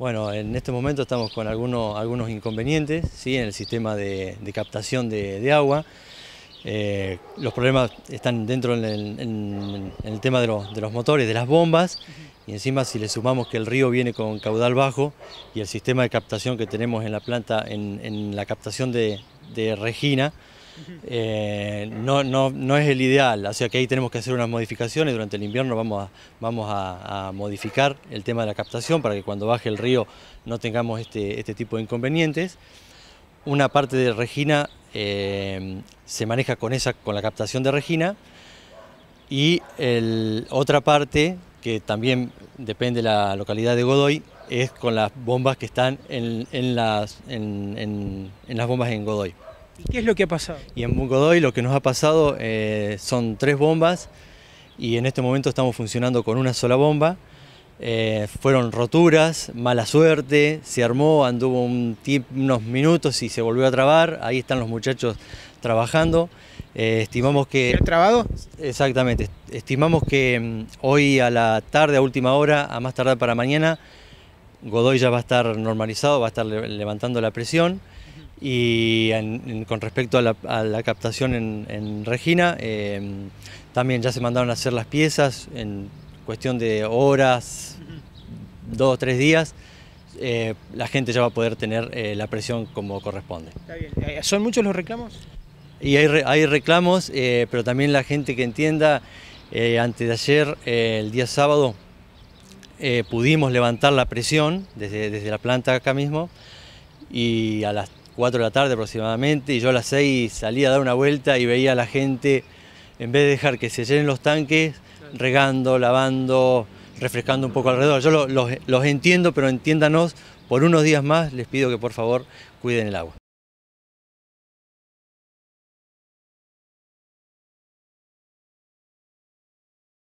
Bueno, en este momento estamos con algunos, algunos inconvenientes en el sistema de, captación de, agua. Eh, los problemas están dentro en el, tema de los, motores, de las bombas, y encima si le sumamos que el río viene con caudal bajo y el sistema de captación que tenemos en la planta, en, la captación de Regina, eh, no, no, no, es el ideal, o sea que ahí tenemos que hacer unas modificaciones, durante el invierno vamos, a, vamos a, modificar el tema de la captación para que cuando baje el río no tengamos este, este tipo de inconvenientes. Una parte de Regina eh, se maneja con, esa, con la captación de Regina y otra parte que también depende de la localidad de Godoy, es con las bombas que están en, las, en las bombas en Godoy qué es lo que ha pasado? Y en Godoy lo que nos ha pasado eh, son tres bombas y en este momento estamos funcionando con una sola bomba. Eh, fueron roturas, mala suerte, se armó, anduvo unos minutos y se volvió a trabar. Ahí están los muchachos trabajando. Eh, estimamos que. ¿Se ha trabado? Exactamente. Estimamos que mm, hoy a la tarde, a última hora, a más tardar para mañana, Godoy ya va a estar normalizado, va a estar levantando la presión. Y con respecto a la, captación en, Regina, em, también ya se mandaron a hacer las piezas en cuestión de horas, dos o tres días. Eh, la gente ya va a poder tener eh, la presión como corresponde. Eh, ¿Son muchos los reclamos? Y hay, reclamos, pero también la gente que entienda, antes de ayer, el día sábado, pudimos levantar la presión desde, desde la planta acá mismo y a las 4 de la tarde aproximadamente, y yo a las 6 salía a dar una vuelta y veía a la gente, en vez de dejar que se llenen los tanques, regando, lavando, refrescando un poco alrededor. Yo los, los entiendo, pero entiéndanos, por unos días más les pido que por favor cuiden el agua.